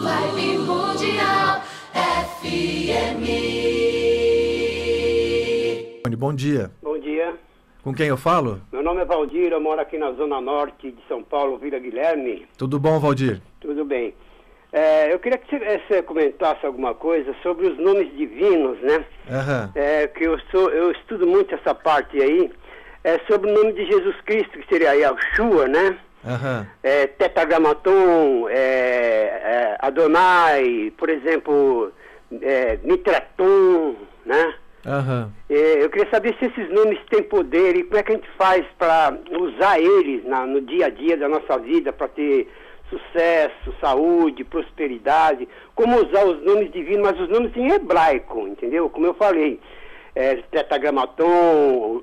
Live Mundial FM. Bom dia. Bom dia. Com quem eu falo? Meu nome é Valdir, eu moro aqui na Zona Norte de São Paulo, Vila Guilherme. Tudo bom, Valdir? Tudo bem. É, eu queria que você, você, comentasse alguma coisa sobre os nomes divinos, né? Uhum. É, que eu, sou, eu estudo muito essa parte aí. É sobre o nome de Jesus Cristo, que seria aí Yahshua, né? Uhum. É, tetragramaton, é, é, Adonai, por exemplo, é, né? Uhum. eu queria saber se esses nomes têm poder e como é que a gente faz para usar eles na, no dia a dia da nossa vida para ter sucesso, saúde, prosperidade. Como usar os nomes divinos, mas os nomes em hebraico, entendeu? Como eu falei, é, Tetragramaton,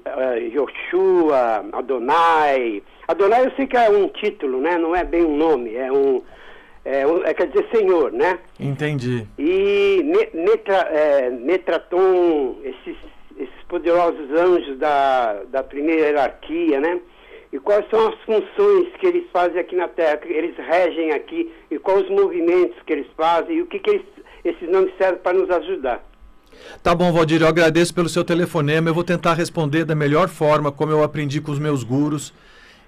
Joshua, é, Adonai. Adonai eu sei que é um título, né? Não é bem um nome, é um. É, é quer dizer Senhor, né? Entendi. E netra, é, Netraton, esses, esses poderosos anjos da, da primeira hierarquia, né? E quais são as funções que eles fazem aqui na Terra, que eles regem aqui, e quais os movimentos que eles fazem, e o que, que eles, esses nomes servem para nos ajudar. Tá bom, Valdir, eu agradeço pelo seu telefonema. Eu vou tentar responder da melhor forma, como eu aprendi com os meus gurus.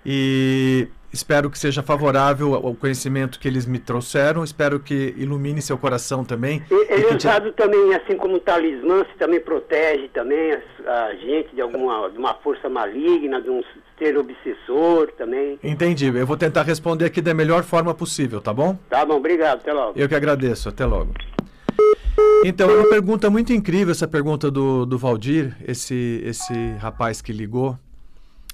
E espero que seja favorável ao conhecimento que eles me trouxeram. Espero que ilumine seu coração também. Ele é usado te... também, assim como talismã, se também protege também a, gente de alguma de uma força maligna, de um ser obsessor também. Entendi. Eu vou tentar responder aqui da melhor forma possível, tá bom? Tá bom, obrigado. Até logo. Eu que agradeço. Até logo. Então, é uma pergunta muito incrível essa pergunta do, do Valdir, esse, esse rapaz que ligou.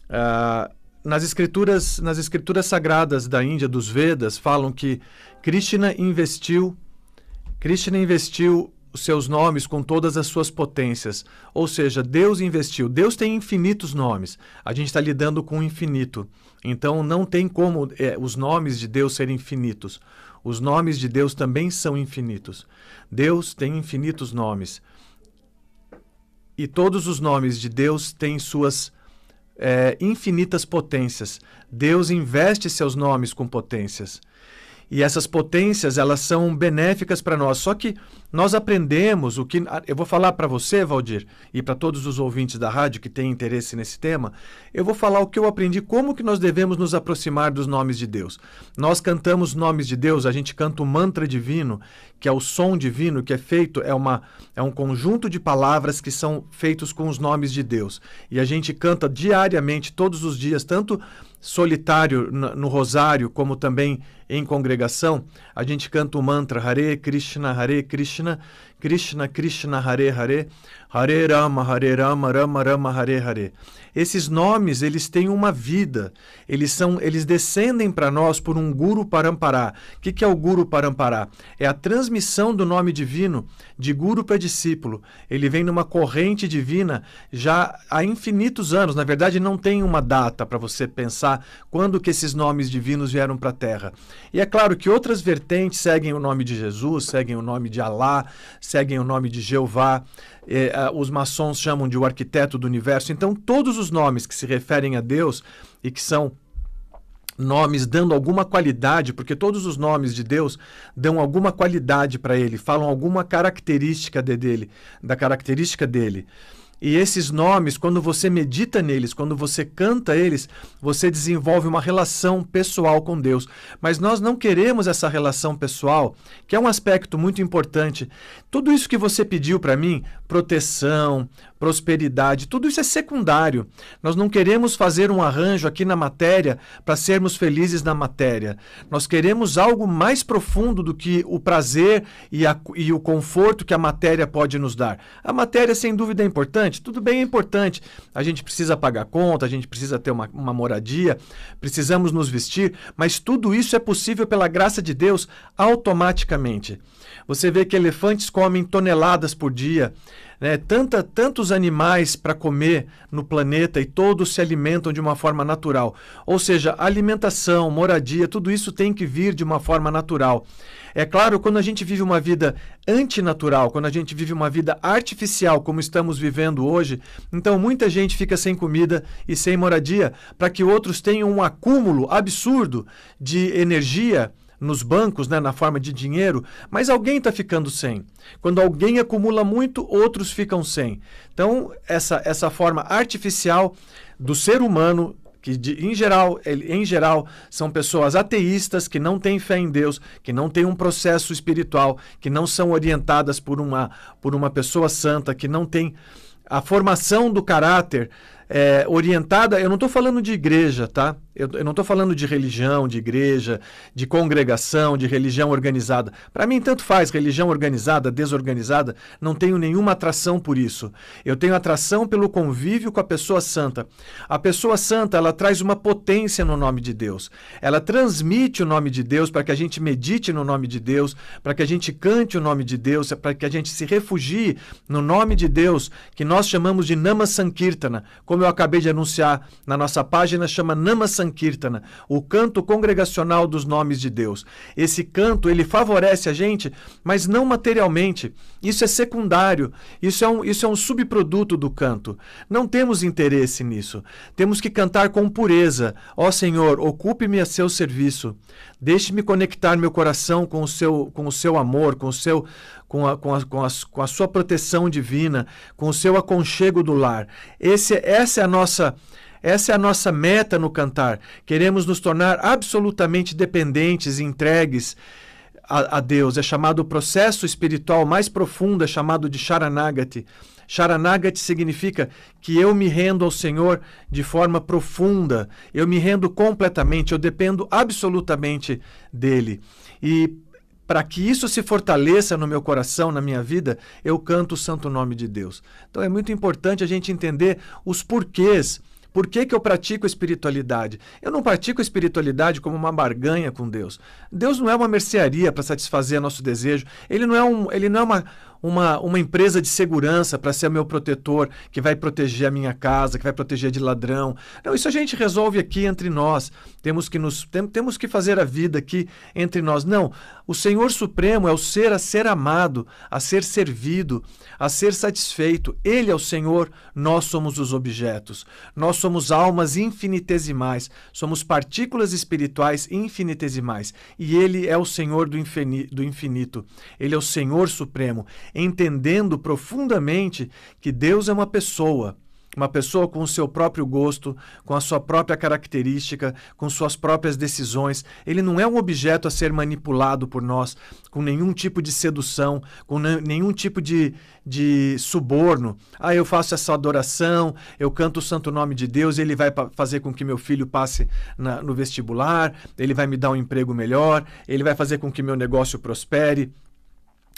Uh, nas escrituras, nas escrituras sagradas da Índia, dos Vedas, falam que Krishna investiu, Krishna investiu os seus nomes com todas as suas potências. Ou seja, Deus investiu. Deus tem infinitos nomes. A gente está lidando com o infinito. Então não tem como é, os nomes de Deus serem infinitos. Os nomes de Deus também são infinitos. Deus tem infinitos nomes. E todos os nomes de Deus têm suas é, infinitas potências. Deus investe seus nomes com potências. E essas potências, elas são benéficas para nós. Só que nós aprendemos o que. Ah, eu vou falar para você, Valdir, e para todos os ouvintes da rádio que têm interesse nesse tema, eu vou falar o que eu aprendi, como que nós devemos nos aproximar dos nomes de Deus. Nós cantamos nomes de Deus, a gente canta o mantra divino, que é o som divino que é feito, é, uma, é um conjunto de palavras que são feitos com os nomes de Deus. E a gente canta diariamente, todos os dias, tanto solitário no rosário, como também em congregação, a gente canta o mantra Hare Krishna, Hare Krishna, Krishna, Krishna, Hare Hare, Hare Rama, Hare Rama, Rama Rama, Hare Hare. Esses nomes, eles têm uma vida. Eles são, eles descendem para nós por um Guru parampara. O que, que é o Guru parampara? É a transmissão do nome divino de Guru para discípulo. Ele vem numa corrente divina já há infinitos anos. Na verdade, não tem uma data para você pensar quando que esses nomes divinos vieram para a Terra. E é claro que outras vertentes seguem o nome de Jesus, seguem o nome de Alá, seguem o nome de Jeová, eh, os maçons chamam de o arquiteto do universo. Então, todos os nomes que se referem a Deus e que são nomes dando alguma qualidade, porque todos os nomes de Deus dão alguma qualidade para ele, falam alguma característica de, dele, da característica dele. E esses nomes, quando você medita neles, quando você canta eles, você desenvolve uma relação pessoal com Deus. Mas nós não queremos essa relação pessoal, que é um aspecto muito importante. Tudo isso que você pediu para mim, proteção, prosperidade, tudo isso é secundário. Nós não queremos fazer um arranjo aqui na matéria para sermos felizes na matéria. Nós queremos algo mais profundo do que o prazer e, a, e o conforto que a matéria pode nos dar. A matéria, sem dúvida, é importante importante? Tudo bem, é importante. A gente precisa pagar conta, a gente precisa ter uma, uma moradia, precisamos nos vestir, mas tudo isso é possível pela graça de Deus automaticamente. Você vê que elefantes comem toneladas por dia né, tanta, tantos animais para comer no planeta e todos se alimentam de uma forma natural. Ou seja, alimentação, moradia, tudo isso tem que vir de uma forma natural. É claro, quando a gente vive uma vida antinatural, quando a gente vive uma vida artificial, como estamos vivendo hoje, então muita gente fica sem comida e sem moradia para que outros tenham um acúmulo absurdo de energia nos bancos, né, na forma de dinheiro, mas alguém está ficando sem. Quando alguém acumula muito, outros ficam sem. Então, essa, essa forma artificial do ser humano que de, em, geral, em geral são pessoas ateístas que não têm fé em Deus, que não têm um processo espiritual, que não são orientadas por uma, por uma pessoa santa, que não têm a formação do caráter é, orientada, eu não estou falando de igreja, tá? Eu, eu não estou falando de religião, de igreja, de congregação, de religião organizada. Para mim, tanto faz, religião organizada, desorganizada, não tenho nenhuma atração por isso. Eu tenho atração pelo convívio com a pessoa santa. A pessoa santa, ela traz uma potência no nome de Deus. Ela transmite o nome de Deus para que a gente medite no nome de Deus, para que a gente cante o nome de Deus, para que a gente se refugie no nome de Deus, que nós chamamos de Nama Sankirtana, como eu acabei de anunciar na nossa página, chama Nama Sankirtana, o canto congregacional dos nomes de Deus. Esse canto, ele favorece a gente, mas não materialmente. Isso é secundário, isso é, um, isso é um subproduto do canto. Não temos interesse nisso. Temos que cantar com pureza. Ó oh, Senhor, ocupe-me a seu serviço. Deixe-me conectar meu coração com o seu, com o seu amor, com, o seu, com, a, com, a, com, a, com a sua proteção divina, com o seu aconchego do lar. Esse, essa é a nossa. Essa é a nossa meta no cantar. Queremos nos tornar absolutamente dependentes, entregues a, a Deus, é chamado o processo espiritual mais profundo, é chamado de Charanagati. Charanagati significa que eu me rendo ao Senhor de forma profunda, eu me rendo completamente, eu dependo absolutamente dele. E para que isso se fortaleça no meu coração, na minha vida, eu canto o santo nome de Deus. Então é muito importante a gente entender os porquês por que, que eu pratico espiritualidade? Eu não pratico espiritualidade como uma barganha com Deus. Deus não é uma mercearia para satisfazer nosso desejo. Ele não é, um, ele não é uma, uma, uma empresa de segurança para ser meu protetor, que vai proteger a minha casa, que vai proteger de ladrão. Não, isso a gente resolve aqui entre nós. Temos que, nos, tem, temos que fazer a vida aqui entre nós. Não, o Senhor Supremo é o ser a ser amado, a ser servido, a ser satisfeito. Ele é o Senhor, nós somos os objetos. Nós somos almas infinitesimais, somos partículas espirituais infinitesimais. E Ele é o Senhor do infinito. Ele é o Senhor Supremo entendendo profundamente que Deus é uma pessoa. Uma pessoa com o seu próprio gosto, com a sua própria característica, com suas próprias decisões. Ele não é um objeto a ser manipulado por nós, com nenhum tipo de sedução, com nenhum tipo de, de suborno. Ah, eu faço essa adoração, eu canto o santo nome de Deus, ele vai fazer com que meu filho passe na, no vestibular, ele vai me dar um emprego melhor, ele vai fazer com que meu negócio prospere.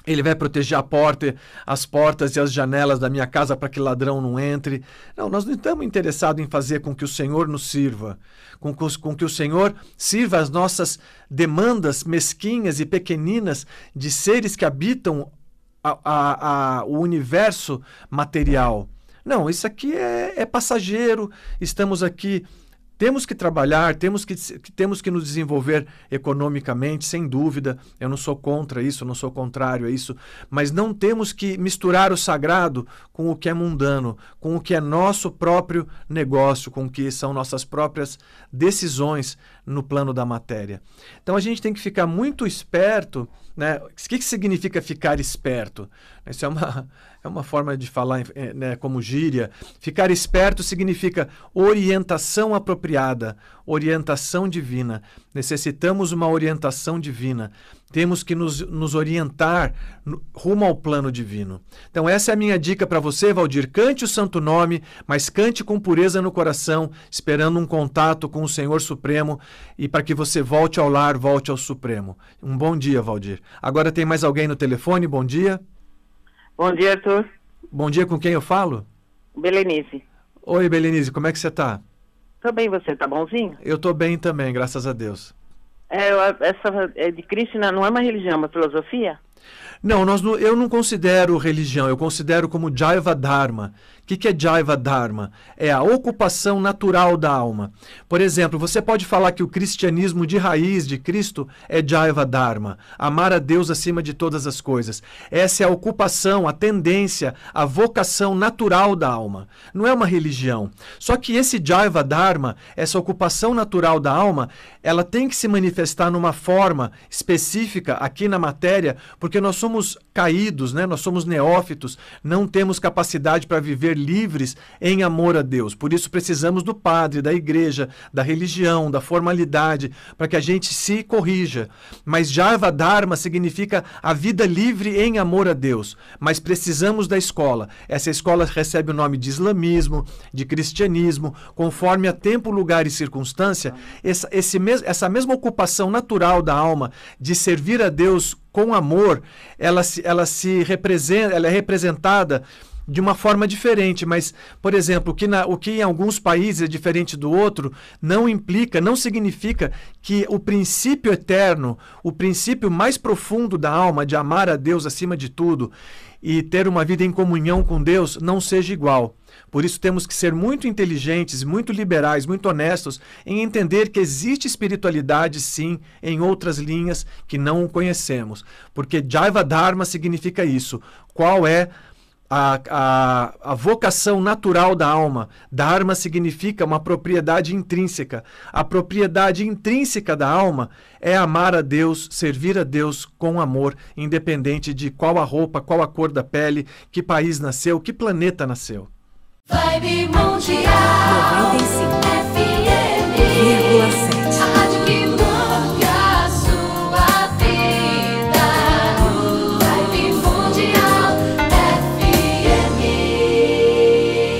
Ele vai proteger a porta, as portas e as janelas da minha casa para que ladrão não entre. Não, nós não estamos interessados em fazer com que o Senhor nos sirva, com, com, com que o Senhor sirva as nossas demandas mesquinhas e pequeninas de seres que habitam a, a, a, o universo material. Não, isso aqui é, é passageiro, estamos aqui temos que trabalhar, temos que, temos que nos desenvolver economicamente, sem dúvida. Eu não sou contra isso, não sou contrário a isso, mas não temos que misturar o sagrado com o que é mundano, com o que é nosso próprio negócio, com o que são nossas próprias decisões no plano da matéria. Então a gente tem que ficar muito esperto. Né? O que, que significa ficar esperto? Isso é uma, é uma forma de falar eh, né, como gíria. Ficar esperto significa orientação apropriada apropriada, orientação divina. Necessitamos uma orientação divina. Temos que nos, nos orientar rumo ao plano divino. Então, essa é a minha dica para você, Valdir. Cante o santo nome, mas cante com pureza no coração, esperando um contato com o Senhor Supremo e para que você volte ao lar, volte ao Supremo. Um bom dia, Valdir. Agora tem mais alguém no telefone? Bom dia. Bom dia, Arthur. Bom dia, com quem eu falo? Belenice. Oi, Belenice, como é que você está? Também você, tá bonzinho? Eu tô bem também, graças a Deus. É, essa é de Krishna né? não é uma religião, é uma filosofia? Não, nós não, eu não considero religião, eu considero como Jaiva Dharma. O que, que é Jaiva Dharma? É a ocupação natural da alma. Por exemplo, você pode falar que o cristianismo de raiz de Cristo é Jaiva Dharma, amar a Deus acima de todas as coisas. Essa é a ocupação, a tendência, a vocação natural da alma. Não é uma religião. Só que esse Jaiva Dharma, essa ocupação natural da alma, ela tem que se manifestar numa forma específica aqui na matéria, porque nós somos Vamos caídos, né? Nós somos neófitos, não temos capacidade para viver livres em amor a Deus. Por isso precisamos do padre, da igreja, da religião, da formalidade, para que a gente se corrija. Mas Java Dharma significa a vida livre em amor a Deus. Mas precisamos da escola. Essa escola recebe o nome de islamismo, de cristianismo, conforme a tempo, lugar e circunstância. Essa, esse mes essa mesma ocupação natural da alma de servir a Deus com amor, ela, se ela se representa, ela é representada de uma forma diferente, mas, por exemplo, o que, na, o que em alguns países é diferente do outro não implica, não significa que o princípio eterno, o princípio mais profundo da alma de amar a Deus acima de tudo e ter uma vida em comunhão com Deus não seja igual. Por isso temos que ser muito inteligentes, muito liberais, muito honestos em entender que existe espiritualidade sim em outras linhas que não conhecemos, porque Jaiva Dharma significa isso. Qual é a, a, a, vocação natural da alma. Dharma significa uma propriedade intrínseca. A propriedade intrínseca da alma é amar a Deus, servir a Deus com amor, independente de qual a roupa, qual a cor da pele, que país nasceu, que planeta nasceu. Vibe Mundial 95.